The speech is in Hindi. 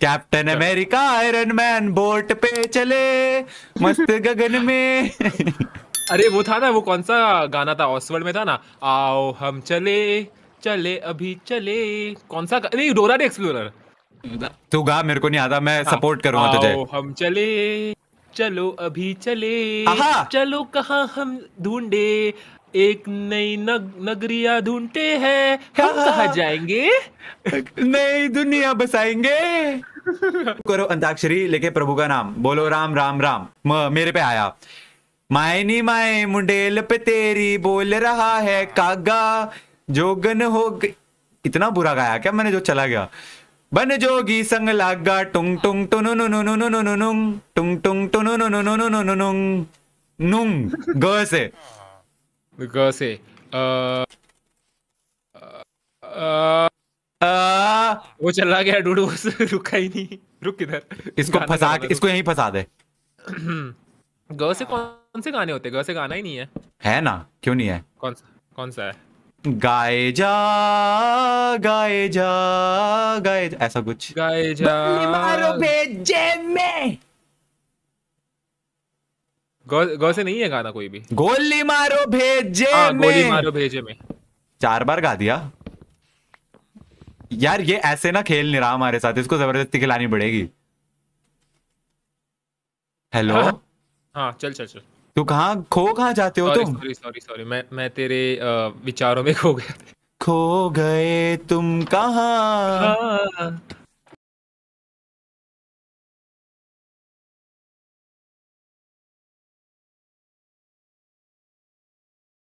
Captain America Iron Man boat पे चले मस्त गगन में अरे वो था ना वो कौन सा गाना था ऑसवर्ड में था ना आओ हम चले चले अभी चले कौन सा नहीं डोरा एक्सप्लोरर तू गा मेरे को नहीं आता मैं हाँ, सपोर्ट करूंगा तुझे आओ हम चले चलो अभी चले चलो कहा हम ढूंढे एक नई नग, नगरिया ढूंढते हैं हम कहा जाएंगे नई दुनिया बसाएंगे करो अंताक्षरी लेके प्रभु का नाम बोलो राम राम राम म, मेरे पे आया नी माए मुंडेल पे तेरी बोल रहा है कागा जोगन हो ग... इतना बुरा गाया क्या मैंने जो चला गया बन जोगी संग लागा टुंग टुंग टुनु नु नु नु नु नु नु टुंग टुंग टुनु नु नु नु नु नु नु नुंग ग से The girl say, uh, uh, uh, वो चला गया डूडू रुका ही नहीं रुक किधर इसको फंसा इसको यहीं फंसा दे गर्ल से कौन से गाने होते गर्ल से गाना ही नहीं है है ना क्यों नहीं है कौन सा कौन सा है गाए जा गाए जा गाए जा ऐसा कुछ गाए जा मारो भेजे में गौ से नहीं है गाना कोई भी गोली मारो भेजे आ, हाँ, में गोली मारो भेजे में चार बार गा दिया यार ये ऐसे ना खेल नहीं रहा हमारे साथ इसको जबरदस्ती खिलानी पड़ेगी हेलो हाँ, हाँ चल चल चल तू कहा खो कहा जाते हो तुम सॉरी सॉरी सॉरी मैं मैं तेरे विचारों में खो गया खो गए तुम कहा हाँ।